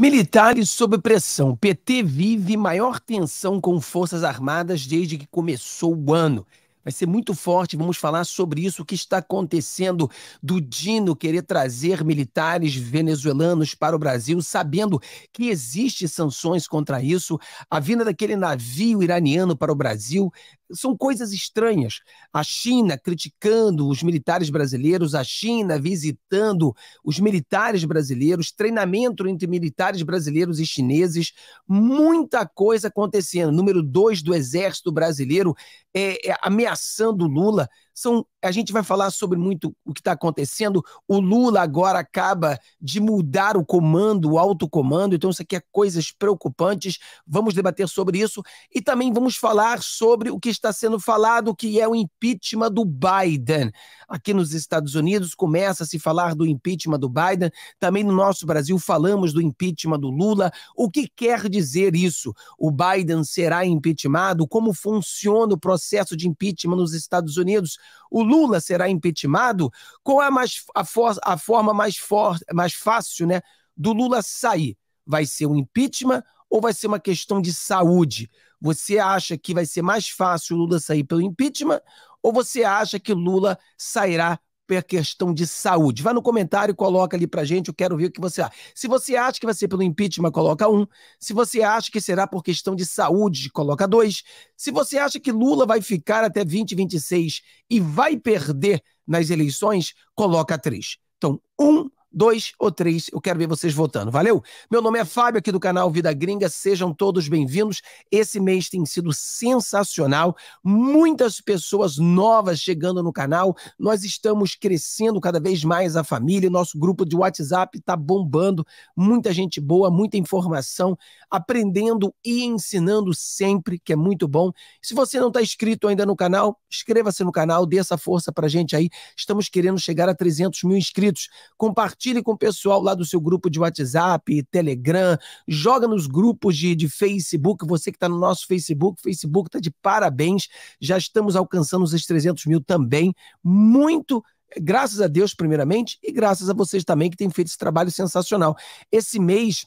Militares sob pressão. PT vive maior tensão com Forças Armadas desde que começou o ano. Vai ser muito forte, vamos falar sobre isso, o que está acontecendo do Dino querer trazer militares venezuelanos para o Brasil, sabendo que existem sanções contra isso, a vinda daquele navio iraniano para o Brasil, são coisas estranhas. A China criticando os militares brasileiros, a China visitando os militares brasileiros, treinamento entre militares brasileiros e chineses, muita coisa acontecendo. Número dois do Exército Brasileiro é, é, ameaçando Lula. São, a gente vai falar sobre muito o que está acontecendo. O Lula agora acaba de mudar o comando, o alto comando então isso aqui é coisas preocupantes. Vamos debater sobre isso e também vamos falar sobre o que está sendo falado, que é o impeachment do Biden. Aqui nos Estados Unidos começa a se falar do impeachment do Biden, também no nosso Brasil falamos do impeachment do Lula. O que quer dizer isso? O Biden será impeachmentado? Como funciona o processo de impeachment nos Estados Unidos? O Lula será impeachmentado? Qual é a, mais, a, for, a forma mais, for, mais fácil né, do Lula sair? Vai ser um impeachment ou vai ser uma questão de saúde? Você acha que vai ser mais fácil o Lula sair pelo impeachment ou você acha que Lula sairá por questão de saúde? Vai no comentário e coloca ali pra gente, eu quero ver o que você acha. Se você acha que vai ser pelo impeachment, coloca um. Se você acha que será por questão de saúde, coloca dois. Se você acha que Lula vai ficar até 2026 e vai perder nas eleições, coloca três. Então, um dois ou três. Eu quero ver vocês votando. Valeu? Meu nome é Fábio, aqui do canal Vida Gringa. Sejam todos bem-vindos. Esse mês tem sido sensacional. Muitas pessoas novas chegando no canal. Nós estamos crescendo cada vez mais a família. Nosso grupo de WhatsApp está bombando. Muita gente boa, muita informação, aprendendo e ensinando sempre, que é muito bom. Se você não está inscrito ainda no canal, inscreva-se no canal, dê essa força a gente aí. Estamos querendo chegar a 300 mil inscritos. Compartilhe compartilhe com o pessoal lá do seu grupo de WhatsApp, Telegram, joga nos grupos de, de Facebook, você que está no nosso Facebook, Facebook está de parabéns, já estamos alcançando os 300 mil também, muito graças a Deus, primeiramente, e graças a vocês também que têm feito esse trabalho sensacional. Esse mês,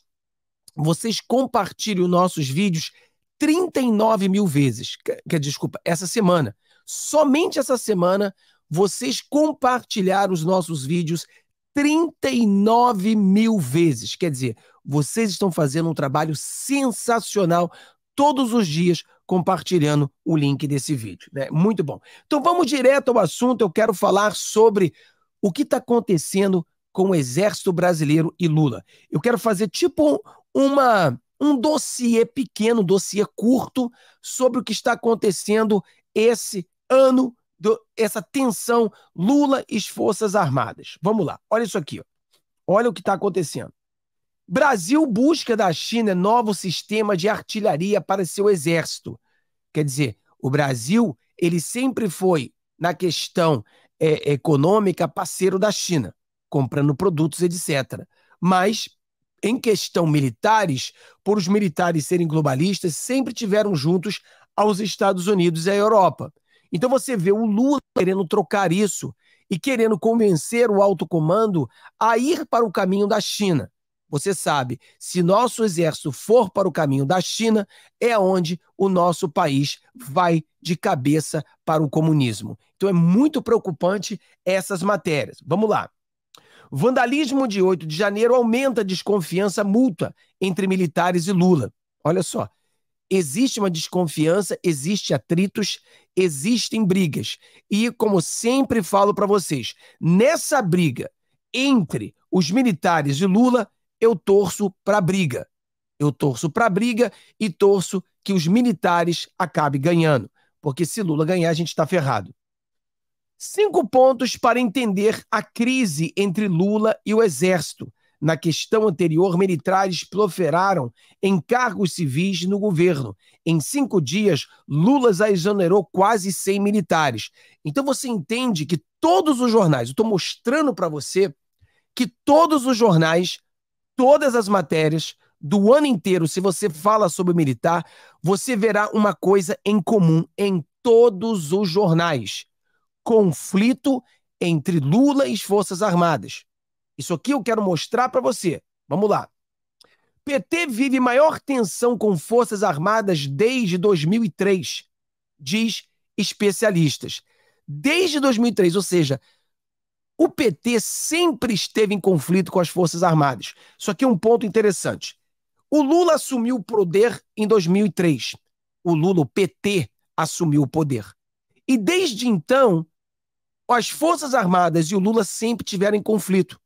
vocês compartilham nossos vídeos 39 mil vezes. Que, desculpa, essa semana. Somente essa semana, vocês compartilharam os nossos vídeos 39 mil vezes. Quer dizer, vocês estão fazendo um trabalho sensacional todos os dias compartilhando o link desse vídeo. Né? Muito bom. Então vamos direto ao assunto. Eu quero falar sobre o que está acontecendo com o Exército Brasileiro e Lula. Eu quero fazer tipo uma, um dossiê pequeno, um dossiê curto sobre o que está acontecendo esse ano do, essa tensão Lula e Forças Armadas. Vamos lá, olha isso aqui. Ó. Olha o que está acontecendo. Brasil busca da China novo sistema de artilharia para seu exército. Quer dizer, o Brasil ele sempre foi, na questão é, econômica, parceiro da China, comprando produtos, etc. Mas, em questão militares, por os militares serem globalistas, sempre tiveram juntos aos Estados Unidos e à Europa. Então você vê o Lula querendo trocar isso e querendo convencer o alto comando a ir para o caminho da China. Você sabe, se nosso exército for para o caminho da China, é onde o nosso país vai de cabeça para o comunismo. Então é muito preocupante essas matérias. Vamos lá. Vandalismo de 8 de janeiro aumenta a desconfiança mútua entre militares e Lula. Olha só, Existe uma desconfiança, existe atritos, existem brigas. E como sempre falo para vocês, nessa briga entre os militares e Lula, eu torço para briga. Eu torço para briga e torço que os militares acabem ganhando, porque se Lula ganhar, a gente está ferrado. Cinco pontos para entender a crise entre Lula e o Exército na questão anterior, militares proferaram em cargos civis no governo. Em cinco dias, Lula exonerou quase 100 militares. Então você entende que todos os jornais, eu estou mostrando para você que todos os jornais, todas as matérias do ano inteiro, se você fala sobre militar, você verá uma coisa em comum em todos os jornais: conflito entre Lula e as Forças Armadas. Isso aqui eu quero mostrar para você. Vamos lá. PT vive maior tensão com Forças Armadas desde 2003, diz especialistas. Desde 2003, ou seja, o PT sempre esteve em conflito com as Forças Armadas. Isso aqui é um ponto interessante. O Lula assumiu o poder em 2003. O Lula, o PT, assumiu o poder. E desde então, as Forças Armadas e o Lula sempre tiveram conflito.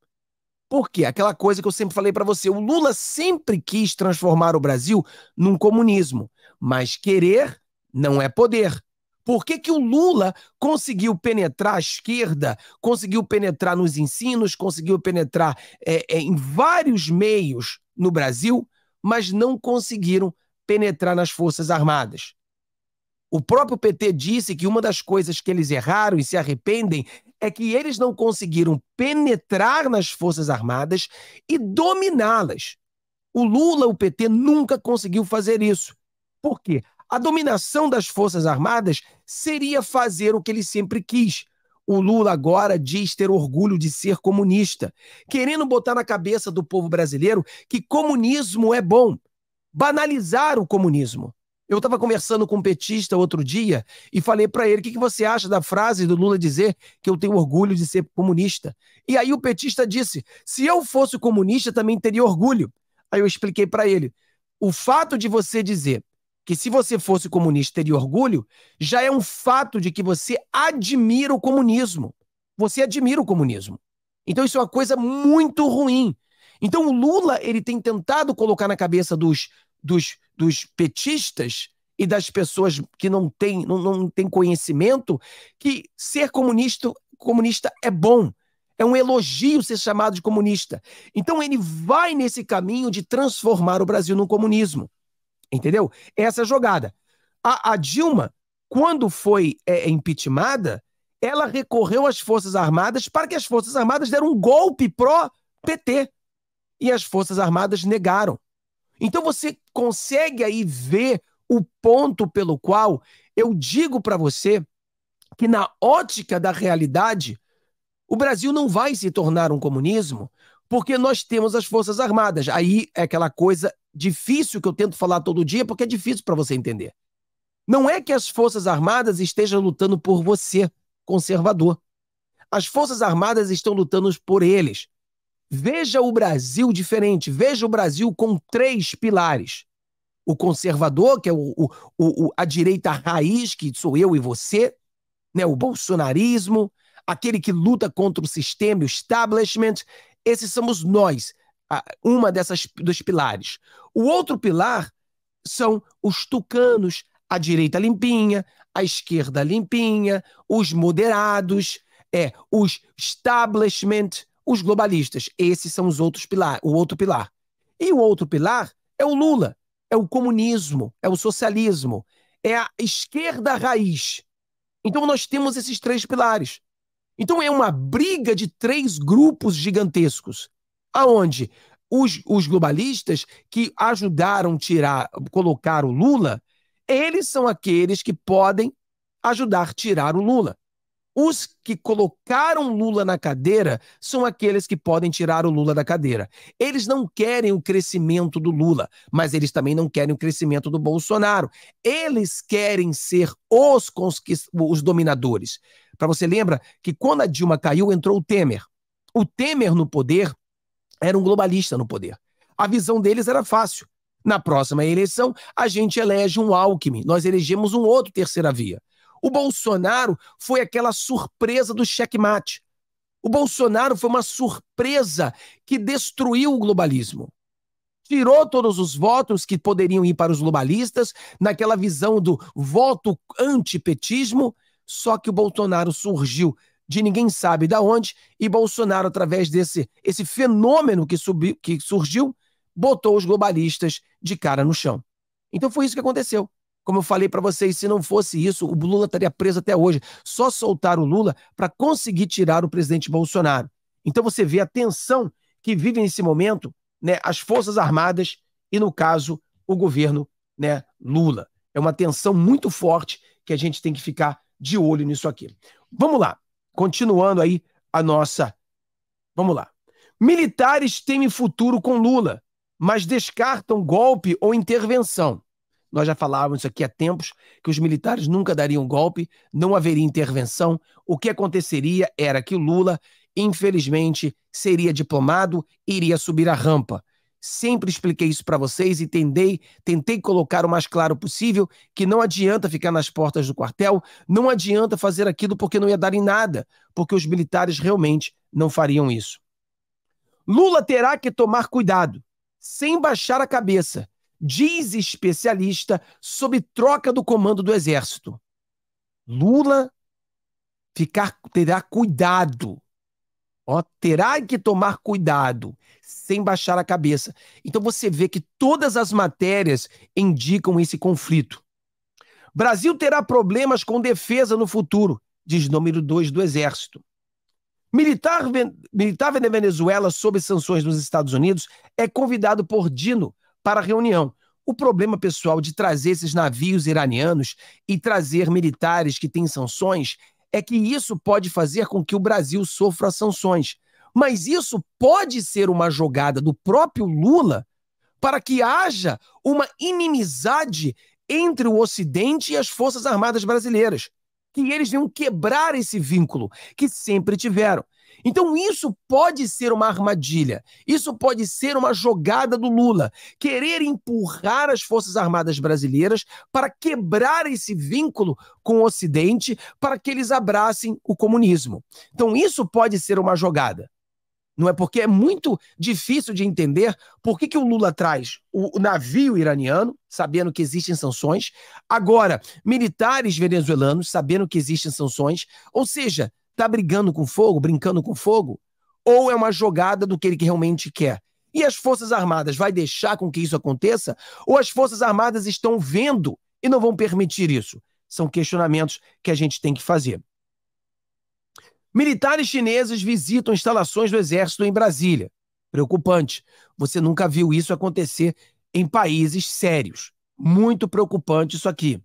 Por quê? Aquela coisa que eu sempre falei para você, o Lula sempre quis transformar o Brasil num comunismo, mas querer não é poder. Por que, que o Lula conseguiu penetrar a esquerda, conseguiu penetrar nos ensinos, conseguiu penetrar é, é, em vários meios no Brasil, mas não conseguiram penetrar nas Forças Armadas? O próprio PT disse que uma das coisas que eles erraram e se arrependem é que eles não conseguiram penetrar nas Forças Armadas e dominá-las. O Lula, o PT, nunca conseguiu fazer isso. Por quê? A dominação das Forças Armadas seria fazer o que ele sempre quis. O Lula agora diz ter orgulho de ser comunista, querendo botar na cabeça do povo brasileiro que comunismo é bom, banalizar o comunismo. Eu estava conversando com um petista outro dia e falei para ele: o que, que, você acha da frase do Lula dizer que eu tenho orgulho de ser comunista? E aí o petista disse: se eu fosse comunista, também teria orgulho. Aí eu expliquei para ele: o fato de você dizer que se você fosse comunista teria orgulho, já é um fato de que você admira o comunismo. Você admira o comunismo. Então isso é uma coisa muito ruim. Então o Lula ele tem tentado colocar na cabeça dos, dos dos petistas e das pessoas que não têm não, não tem conhecimento que ser comunista, comunista é bom. É um elogio ser chamado de comunista. Então ele vai nesse caminho de transformar o Brasil no comunismo. Entendeu? Essa é a jogada. A, a Dilma, quando foi é, impeachmentada, ela recorreu às Forças Armadas para que as Forças Armadas deram um golpe pró-PT. E as Forças Armadas negaram. Então você consegue aí ver o ponto pelo qual eu digo para você que, na ótica da realidade, o Brasil não vai se tornar um comunismo porque nós temos as Forças Armadas. Aí é aquela coisa difícil que eu tento falar todo dia porque é difícil para você entender. Não é que as Forças Armadas estejam lutando por você, conservador. As Forças Armadas estão lutando por eles. Veja o Brasil diferente, veja o Brasil com três pilares. O conservador, que é o, o, o a direita raiz, que sou eu e você, né? o bolsonarismo, aquele que luta contra o sistema, o establishment, esses somos nós, uma dessas dos pilares. O outro pilar são os tucanos, a direita limpinha, a esquerda limpinha, os moderados, é, os establishment, os globalistas. Esses são os outros pilar, o outro pilar. E o outro pilar é o Lula, é o comunismo, é o socialismo, é a esquerda raiz. Então nós temos esses três pilares. Então é uma briga de três grupos gigantescos, aonde os, os globalistas que ajudaram tirar, colocar o Lula, eles são aqueles que podem ajudar tirar o Lula. Os que colocaram Lula na cadeira são aqueles que podem tirar o Lula da cadeira. Eles não querem o crescimento do Lula, mas eles também não querem o crescimento do Bolsonaro. Eles querem ser os, os dominadores. Para você lembra que quando a Dilma caiu, entrou o Temer. O Temer no poder era um globalista no poder. A visão deles era fácil. Na próxima eleição, a gente elege um Alckmin, nós elegemos um outro terceira via. O Bolsonaro foi aquela surpresa do checkmate. O Bolsonaro foi uma surpresa que destruiu o globalismo. Tirou todos os votos que poderiam ir para os globalistas, naquela visão do voto antipetismo, só que o Bolsonaro surgiu de ninguém sabe da onde, e Bolsonaro, através desse esse fenômeno que, subiu, que surgiu, botou os globalistas de cara no chão. Então foi isso que aconteceu. Como eu falei para vocês, se não fosse isso, o Lula estaria preso até hoje. Só soltar o Lula para conseguir tirar o presidente Bolsonaro. Então você vê a tensão que vive nesse momento né, as Forças Armadas e, no caso, o governo né, Lula. É uma tensão muito forte que a gente tem que ficar de olho nisso aqui. Vamos lá, continuando aí a nossa. Vamos lá. Militares temem futuro com Lula, mas descartam golpe ou intervenção. Nós já falávamos aqui há tempos que os militares nunca dariam golpe, não haveria intervenção. O que aconteceria era que o Lula, infelizmente, seria diplomado, iria subir a rampa. Sempre expliquei isso para vocês e tentei, tentei colocar o mais claro possível que não adianta ficar nas portas do quartel, não adianta fazer aquilo porque não ia dar em nada, porque os militares realmente não fariam isso. Lula terá que tomar cuidado, sem baixar a cabeça, diz especialista sobre troca do comando do Exército. Lula ficar, terá cuidado. Ó, terá que tomar cuidado, sem baixar a cabeça. Então você vê que todas as matérias indicam esse conflito. Brasil terá problemas com defesa no futuro, diz número 2 do Exército. Militar, militar da Venezuela sob sanções dos Estados Unidos é convidado por Dino para a reunião. O problema pessoal de trazer esses navios iranianos e trazer militares que têm sanções é que isso pode fazer com que o Brasil sofra sanções. Mas isso pode ser uma jogada do próprio Lula para que haja uma inimizade entre o Ocidente e as Forças Armadas Brasileiras. Que eles venham quebrar esse vínculo que sempre tiveram. Então, isso pode ser uma armadilha, isso pode ser uma jogada do Lula, querer empurrar as Forças Armadas brasileiras para quebrar esse vínculo com o Ocidente, para que eles abracem o comunismo. Então, isso pode ser uma jogada. Não é porque é muito difícil de entender por que, que o Lula traz o navio iraniano, sabendo que existem sanções, agora militares venezuelanos, sabendo que existem sanções, ou seja, tá brigando com fogo, brincando com fogo, ou é uma jogada do que ele realmente quer. E as Forças Armadas vai deixar com que isso aconteça? Ou as Forças Armadas estão vendo e não vão permitir isso? São questionamentos que a gente tem que fazer. Militares chineses visitam instalações do Exército em Brasília. Preocupante. Você nunca viu isso acontecer em países sérios. Muito preocupante isso aqui.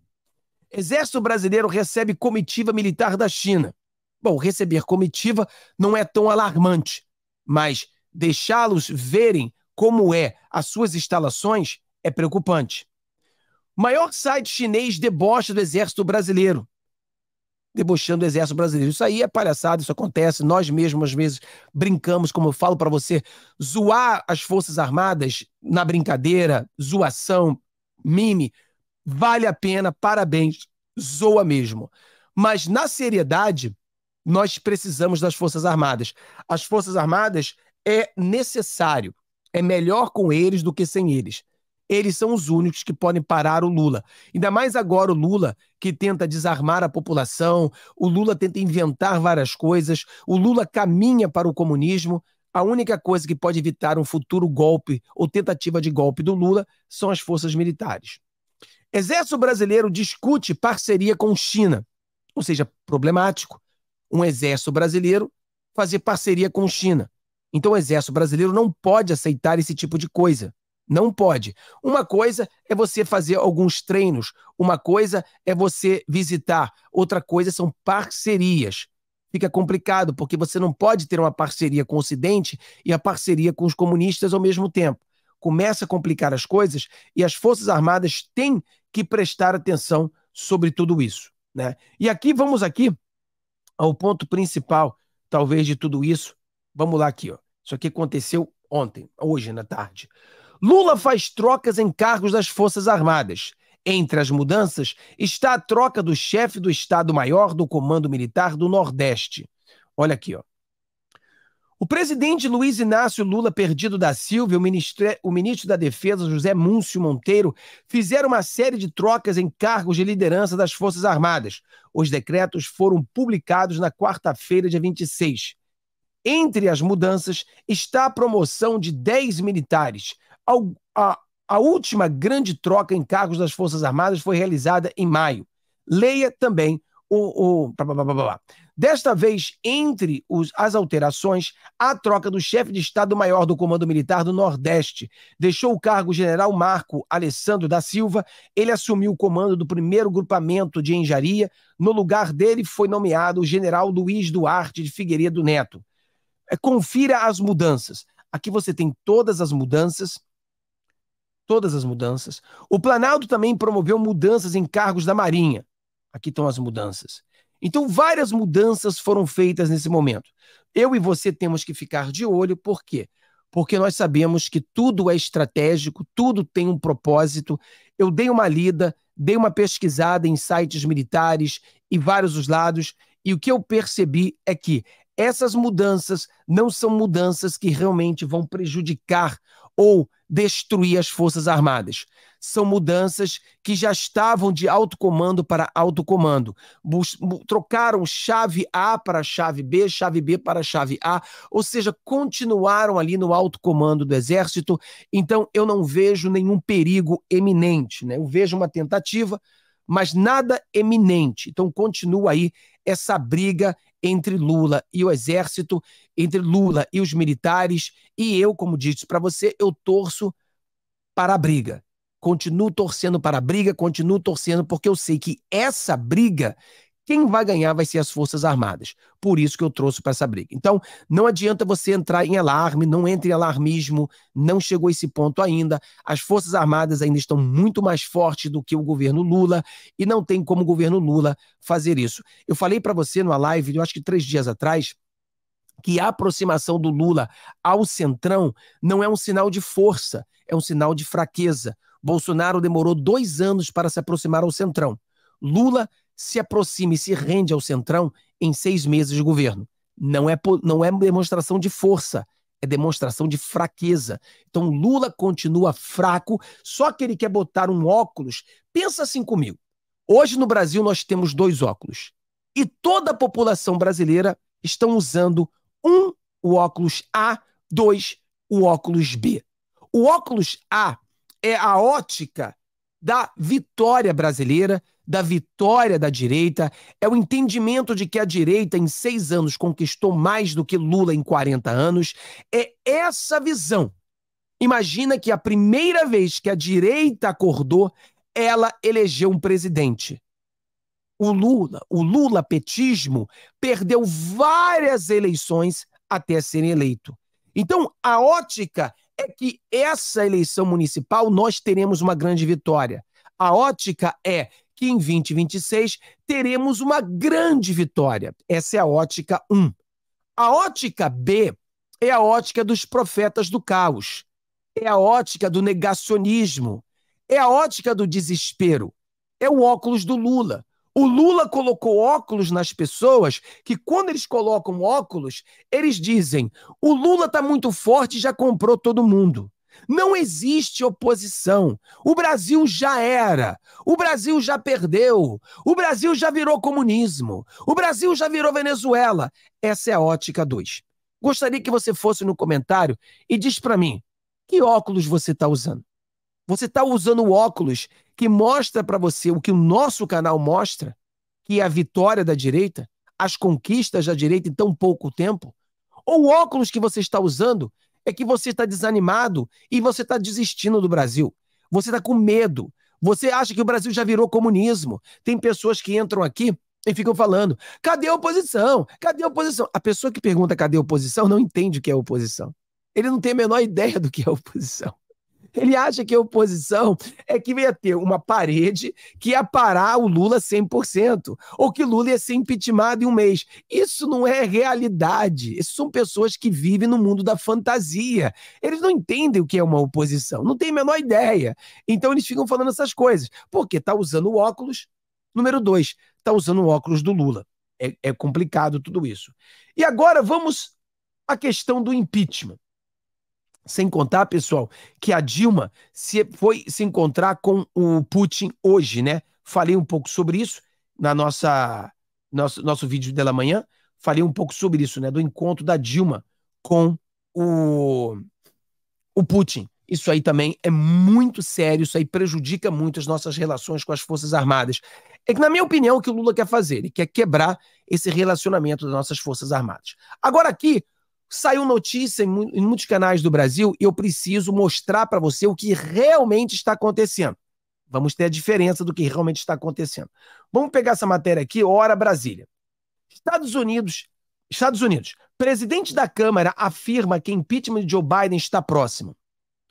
Exército brasileiro recebe comitiva militar da China. Bom, receber comitiva não é tão alarmante, mas deixá-los verem como é as suas instalações é preocupante. O maior site chinês debocha do exército brasileiro. Debochando o exército brasileiro. Isso aí é palhaçada, isso acontece. Nós mesmos, às vezes, brincamos, como eu falo para você, zoar as Forças Armadas na brincadeira, zoação, mime, vale a pena, parabéns, zoa mesmo. Mas na seriedade, nós precisamos das Forças Armadas. As Forças Armadas é necessário, é melhor com eles do que sem eles. Eles são os únicos que podem parar o Lula. Ainda mais agora o Lula, que tenta desarmar a população, o Lula tenta inventar várias coisas, o Lula caminha para o comunismo. A única coisa que pode evitar um futuro golpe ou tentativa de golpe do Lula são as forças militares. Exército brasileiro discute parceria com China, ou seja, problemático um exército brasileiro fazer parceria com China. Então o exército brasileiro não pode aceitar esse tipo de coisa. Não pode. Uma coisa é você fazer alguns treinos, uma coisa é você visitar, outra coisa são parcerias. Fica complicado, porque você não pode ter uma parceria com o Ocidente e a parceria com os comunistas ao mesmo tempo. Começa a complicar as coisas e as Forças Armadas têm que prestar atenção sobre tudo isso. Né? E aqui vamos aqui ao ponto principal, talvez, de tudo isso. Vamos lá aqui, ó. Isso aqui aconteceu ontem, hoje na tarde. Lula faz trocas em cargos das Forças Armadas. Entre as mudanças está a troca do chefe do Estado-Maior do Comando Militar do Nordeste. Olha aqui, ó. O presidente Luiz Inácio Lula Perdido da Silva e o, o ministro da Defesa, José Múncio Monteiro, fizeram uma série de trocas em cargos de liderança das Forças Armadas. Os decretos foram publicados na quarta-feira, dia 26. Entre as mudanças está a promoção de 10 militares. A, a última grande troca em cargos das Forças Armadas foi realizada em maio. Leia também o, o blá, blá, blá, Desta vez, entre os, as alterações, a troca do chefe de Estado-Maior do Comando Militar do Nordeste deixou o cargo general Marco Alessandro da Silva. Ele assumiu o comando do primeiro grupamento de engenharia. No lugar dele foi nomeado o general Luiz Duarte de Figueiredo Neto. É, confira as mudanças. Aqui você tem todas as mudanças todas as mudanças. O Planalto também promoveu mudanças em cargos da Marinha. Aqui estão as mudanças. Então, várias mudanças foram feitas nesse momento. Eu e você temos que ficar de olho, por quê? Porque nós sabemos que tudo é estratégico, tudo tem um propósito. Eu dei uma lida, dei uma pesquisada em sites militares e vários os lados, e o que eu percebi é que essas mudanças não são mudanças que realmente vão prejudicar ou destruir as Forças Armadas são mudanças que já estavam de alto comando para alto comando. Bus trocaram chave A para chave B, chave B para chave A, ou seja, continuaram ali no alto comando do Exército. Então, eu não vejo nenhum perigo eminente. Né? Eu vejo uma tentativa, mas nada eminente. Então, continua aí essa briga entre Lula e o exército, entre Lula e os militares, e eu, como disse para você, eu torço para a briga continuo torcendo para a briga, continuo torcendo, porque eu sei que essa briga, quem vai ganhar vai ser as Forças Armadas. Por isso que eu trouxe para essa briga. Então, não adianta você entrar em alarme, não entre em alarmismo, não chegou a esse ponto ainda. As Forças Armadas ainda estão muito mais fortes do que o governo Lula e não tem como o governo Lula fazer isso. Eu falei para você numa live, eu acho que três dias atrás, que a aproximação do Lula ao centrão não é um sinal de força, é um sinal de fraqueza. Bolsonaro demorou dois anos para se aproximar ao centrão. Lula se aproxima e se rende ao centrão em seis meses de governo. Não é, não é demonstração de força, é demonstração de fraqueza. Então Lula continua fraco, só que ele quer botar um óculos. Pensa assim comigo. Hoje no Brasil nós temos dois óculos. E toda a população brasileira está usando um o óculos A, dois o óculos B. O óculos A é a ótica da vitória brasileira, da vitória da direita, é o entendimento de que a direita em seis anos conquistou mais do que Lula em 40 anos, é essa visão. Imagina que a primeira vez que a direita acordou, ela elegeu um presidente. O Lula, o Lula petismo, perdeu várias eleições até ser eleito. Então, a ótica é que essa eleição municipal nós teremos uma grande vitória. A ótica é que em 2026 teremos uma grande vitória. Essa é a ótica 1. A ótica B é a ótica dos profetas do caos, é a ótica do negacionismo, é a ótica do desespero, é o óculos do Lula. O Lula colocou óculos nas pessoas que, quando eles colocam óculos, eles dizem: o Lula está muito forte e já comprou todo mundo. Não existe oposição. O Brasil já era. O Brasil já perdeu. O Brasil já virou comunismo. O Brasil já virou Venezuela. Essa é a ótica 2. Gostaria que você fosse no comentário e diz para mim que óculos você está usando. Você está usando óculos que mostra para você o que o nosso canal mostra, que é a vitória da direita, as conquistas da direita em tão pouco tempo? Ou o óculos que você está usando é que você está desanimado e você está desistindo do Brasil? Você está com medo. Você acha que o Brasil já virou comunismo? Tem pessoas que entram aqui e ficam falando: cadê a oposição? Cadê a oposição? A pessoa que pergunta cadê a oposição não entende o que é oposição. Ele não tem a menor ideia do que é oposição. Ele acha que a oposição é que ia ter uma parede que ia parar o Lula 100%, ou que Lula ia ser impeachmentado em um mês. Isso não é realidade. Isso são pessoas que vivem no mundo da fantasia. Eles não entendem o que é uma oposição, não têm a menor ideia. Então eles ficam falando essas coisas, porque tá usando o óculos. Número dois, tá usando o óculos do Lula. É, é complicado tudo isso. E agora vamos à questão do impeachment. Sem contar, pessoal, que a Dilma se foi se encontrar com o Putin hoje, né? Falei um pouco sobre isso na nossa nosso, nosso vídeo dela manhã. Falei um pouco sobre isso, né? Do encontro da Dilma com o, o Putin. Isso aí também é muito sério, isso aí prejudica muito as nossas relações com as Forças Armadas. É que, na minha opinião, o que o Lula quer fazer? Ele quer quebrar esse relacionamento das nossas Forças Armadas. Agora, aqui, Saiu notícia em, muitos canais do Brasil e eu preciso mostrar para você o que realmente está acontecendo. Vamos ter a diferença do que realmente está acontecendo. Vamos pegar essa matéria aqui, Hora Brasília. Estados Unidos, Estados Unidos. Presidente da Câmara afirma que impeachment de Joe Biden está próximo.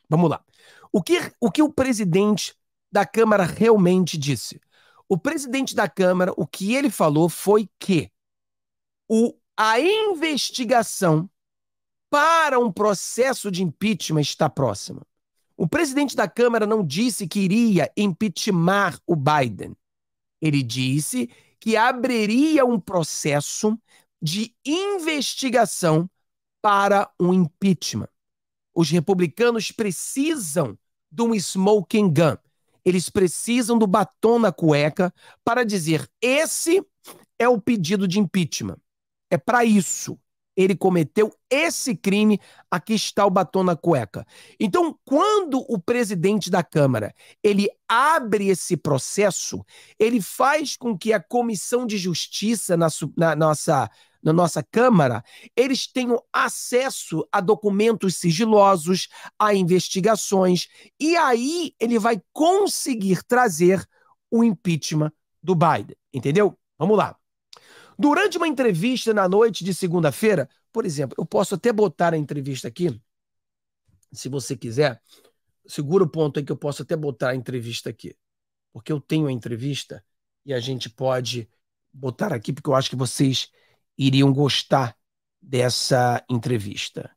Vamos lá. O que, o que o presidente da Câmara realmente disse? O presidente da Câmara, o que ele falou foi que o, a investigação para um processo de impeachment está próximo. O presidente da Câmara não disse que iria impeachmentar o Biden. Ele disse que abriria um processo de investigação para um impeachment. Os republicanos precisam de um smoking gun. Eles precisam do batom na cueca para dizer: esse é o pedido de impeachment. É para isso ele cometeu esse crime, aqui está o batom na cueca. Então, quando o presidente da Câmara, ele abre esse processo, ele faz com que a Comissão de Justiça na, na nossa na nossa Câmara, eles tenham acesso a documentos sigilosos, a investigações, e aí ele vai conseguir trazer o impeachment do Biden, entendeu? Vamos lá. Durante uma entrevista na noite de segunda-feira, por exemplo, eu posso até botar a entrevista aqui, se você quiser. Segura o ponto aí que eu posso até botar a entrevista aqui. Porque eu tenho a entrevista e a gente pode botar aqui, porque eu acho que vocês iriam gostar dessa entrevista.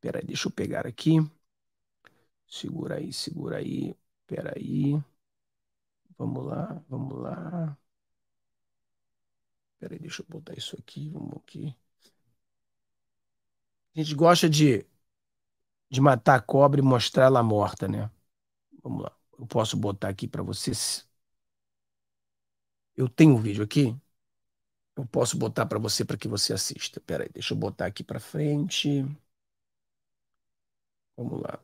Peraí, deixa eu pegar aqui. Segura aí, segura aí. Peraí. Vamos lá, vamos lá. Peraí, deixa eu botar isso aqui. Vamos aqui. A gente gosta de, de matar a cobra e mostrar ela morta, né? Vamos lá. Eu posso botar aqui para vocês. Eu tenho um vídeo aqui. Eu posso botar para você para que você assista. Peraí, deixa eu botar aqui para frente. Vamos lá.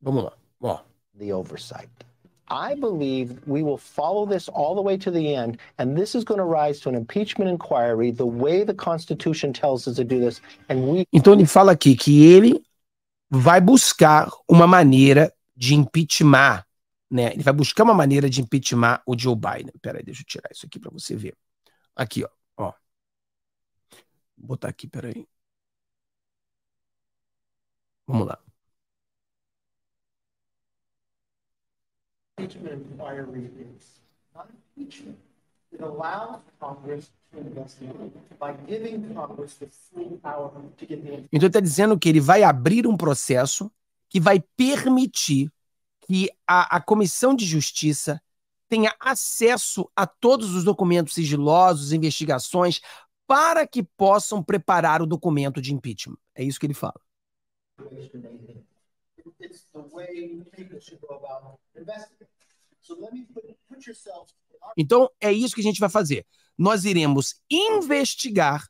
Vamos lá. Ó. The oversight. I believe we will follow this all the way to the end, and this is going to rise to an impeachment inquiry the way the Constitution tells us to do this. And we... Então ele fala aqui que ele vai buscar uma maneira de impeachment, né? Ele vai buscar uma maneira de impeachment o Joe Biden. Peraí, deixa eu tirar isso aqui para você ver. Aqui, ó. ó. Vou botar aqui, peraí. Vamos lá. impeachment inquiry is not impeachment. It allows Congress Então está dizendo que ele vai abrir um processo que vai permitir que a, a, Comissão de Justiça tenha acesso a todos os documentos sigilosos, investigações, para que possam preparar o documento de impeachment. É isso que ele fala. It's the way people should go about investigating. Então, é isso que a gente vai fazer. Nós iremos investigar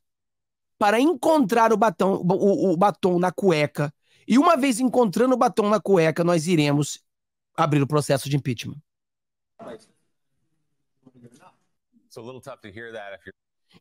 para encontrar o batom, o, o batom na cueca. E uma vez encontrando o batom na cueca, nós iremos abrir o processo de impeachment. It's a little tough to hear that if you're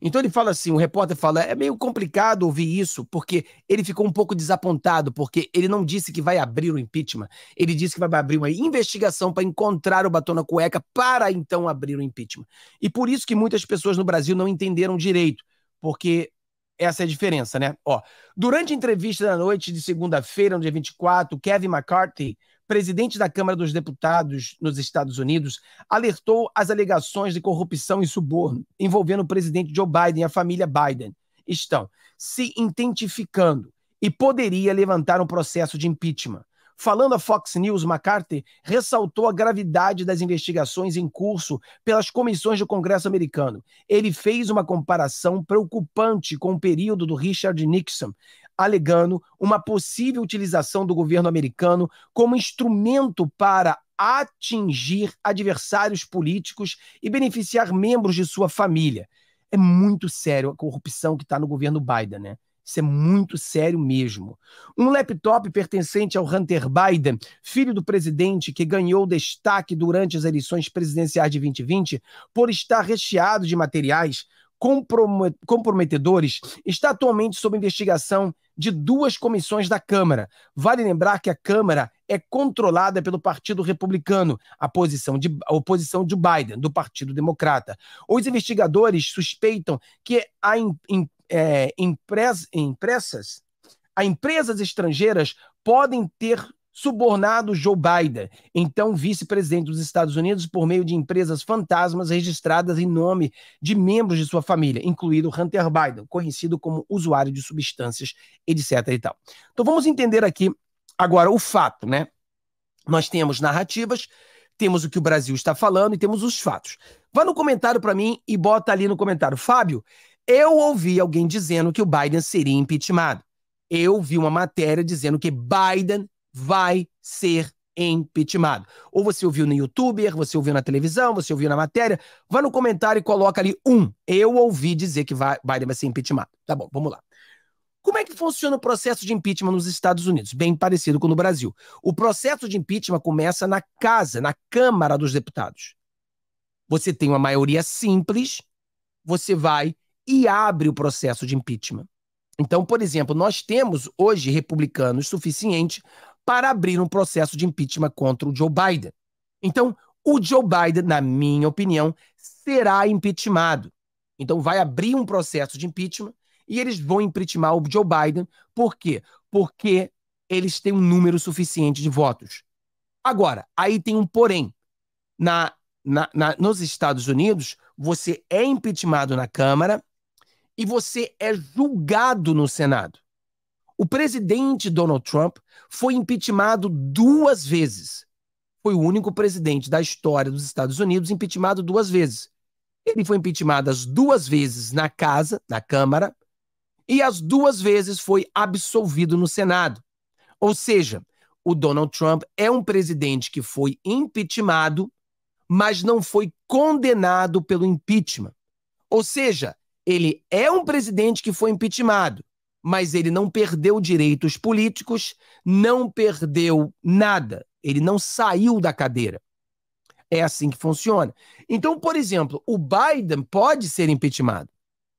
então ele fala assim, o repórter fala, é meio complicado ouvir isso, porque ele ficou um pouco desapontado, porque ele não disse que vai abrir o impeachment, ele disse que vai abrir uma investigação para encontrar o batom na cueca para então abrir o impeachment. E por isso que muitas pessoas no Brasil não entenderam direito, porque essa é a diferença, né? Ó, durante a entrevista da noite de segunda-feira, no dia 24, Kevin McCarthy presidente da Câmara dos Deputados nos Estados Unidos, alertou as alegações de corrupção e suborno envolvendo o presidente Joe Biden e a família Biden. Estão se identificando e poderia levantar um processo de impeachment. Falando à Fox News, McCarthy ressaltou a gravidade das investigações em curso pelas comissões do Congresso americano. Ele fez uma comparação preocupante com o período do Richard Nixon, alegando uma possível utilização do governo americano como instrumento para atingir adversários políticos e beneficiar membros de sua família. É muito sério a corrupção que está no governo Biden, né? Isso é muito sério mesmo. Um laptop pertencente ao Hunter Biden, filho do presidente que ganhou destaque durante as eleições presidenciais de 2020 por estar recheado de materiais comprometedores está atualmente sob investigação de duas comissões da Câmara. Vale lembrar que a Câmara é controlada pelo Partido Republicano, a, posição de, a oposição de Biden, do Partido Democrata. Os investigadores suspeitam que a em, em, é, empresas, a empresas estrangeiras podem ter subornado Joe Biden, então vice-presidente dos Estados Unidos, por meio de empresas fantasmas registradas em nome de membros de sua família, incluído Hunter Biden, conhecido como usuário de substâncias, etc. E tal. Então vamos entender aqui agora o fato, né? Nós temos narrativas, temos o que o Brasil está falando e temos os fatos. Vá no comentário para mim e bota ali no comentário, Fábio. Eu ouvi alguém dizendo que o Biden seria impeachmentado. Eu vi uma matéria dizendo que Biden vai ser impeachmentado. Ou você ouviu no youtuber, você ouviu na televisão, você ouviu na matéria, vá no comentário e coloca ali um. Eu ouvi dizer que vai, Biden vai ser impeachmentado. Tá bom, vamos lá. Como é que funciona o processo de impeachment nos Estados Unidos? Bem parecido com no Brasil. O processo de impeachment começa na casa, na Câmara dos Deputados. Você tem uma maioria simples, você vai e abre o processo de impeachment. Então, por exemplo, nós temos hoje republicanos suficiente para abrir um processo de impeachment contra o Joe Biden. Então, o Joe Biden, na minha opinião, será impeachmentado. Então, vai abrir um processo de impeachment e eles vão impeachmentar o Joe Biden. Por quê? Porque eles têm um número suficiente de votos. Agora, aí tem um porém. Na, na, na nos Estados Unidos, você é impeachmentado na Câmara e você é julgado no Senado. O presidente Donald Trump foi impeachmentado duas vezes. Foi o único presidente da história dos Estados Unidos impeachmentado duas vezes. Ele foi impeachmentado as duas vezes na casa, na Câmara, e as duas vezes foi absolvido no Senado. Ou seja, o Donald Trump é um presidente que foi impeachmentado, mas não foi condenado pelo impeachment. Ou seja, ele é um presidente que foi impeachmentado, mas ele não perdeu direitos políticos, não perdeu nada. Ele não saiu da cadeira. É assim que funciona. Então, por exemplo, o Biden pode ser impeachmentado,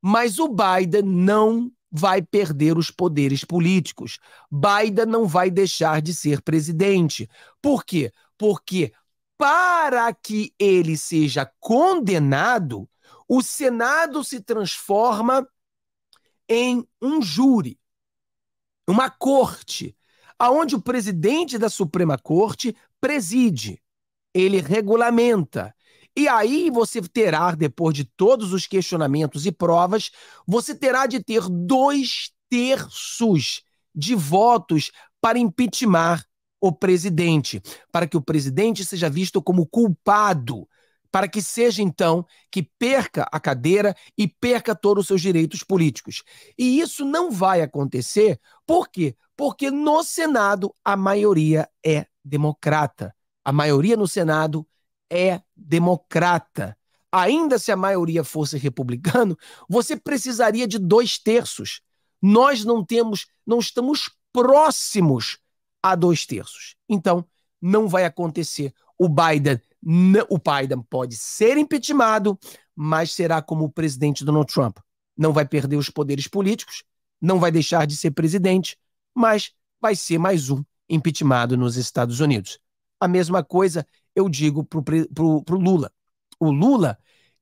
mas o Biden não vai perder os poderes políticos. Biden não vai deixar de ser presidente. Por quê? Porque para que ele seja condenado, o Senado se transforma em um júri, uma corte, aonde o presidente da Suprema Corte preside, ele regulamenta. E aí você terá, depois de todos os questionamentos e provas, você terá de ter dois terços de votos para impeachment o presidente, para que o presidente seja visto como culpado para que seja então que perca a cadeira e perca todos os seus direitos políticos. E isso não vai acontecer, por quê? Porque no Senado a maioria é democrata. A maioria no Senado é democrata. Ainda se a maioria fosse republicano, você precisaria de dois terços. Nós não temos, não estamos próximos a dois terços. Então, não vai acontecer. O Biden o Biden pode ser impeachmentado, mas será como o presidente Donald Trump. Não vai perder os poderes políticos, não vai deixar de ser presidente, mas vai ser mais um impeachmentado nos Estados Unidos. A mesma coisa eu digo para o Lula. O Lula,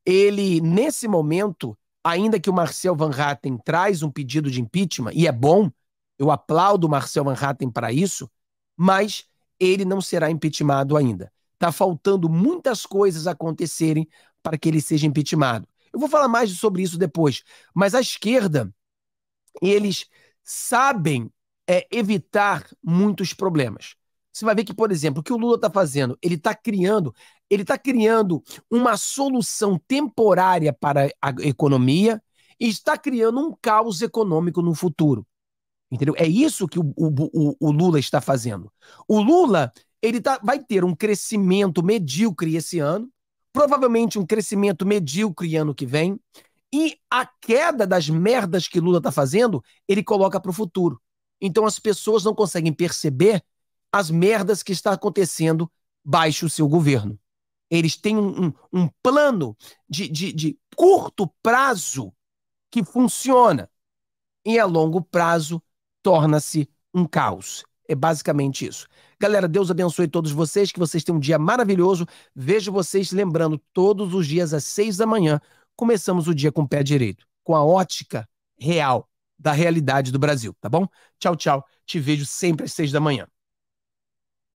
ele, nesse momento, ainda que o Marcel Van Hatten traz um pedido de impeachment, e é bom, eu aplaudo o Marcel Van Hatten para isso, mas ele não será impeachmentado ainda. Está faltando muitas coisas acontecerem para que ele seja impeachmentado. Eu vou falar mais sobre isso depois. Mas a esquerda, eles sabem é, evitar muitos problemas. Você vai ver que, por exemplo, o que o Lula está fazendo, ele está criando, ele está criando uma solução temporária para a economia e está criando um caos econômico no futuro. Entendeu? É isso que o, o, o, o Lula está fazendo. O Lula ele tá, vai ter um crescimento medíocre esse ano, provavelmente um crescimento medíocre ano que vem, e a queda das merdas que Lula tá fazendo, ele coloca para o futuro. Então as pessoas não conseguem perceber as merdas que está acontecendo baixo o seu governo. Eles têm um, um, um plano de, de, de curto prazo que funciona e a longo prazo torna-se um caos. É basicamente isso. Galera, Deus abençoe todos vocês, que vocês tenham um dia maravilhoso. Vejo vocês lembrando, todos os dias às seis da manhã, começamos o dia com o pé direito, com a ótica real da realidade do Brasil, tá bom? Tchau, tchau. Te vejo sempre às seis da manhã.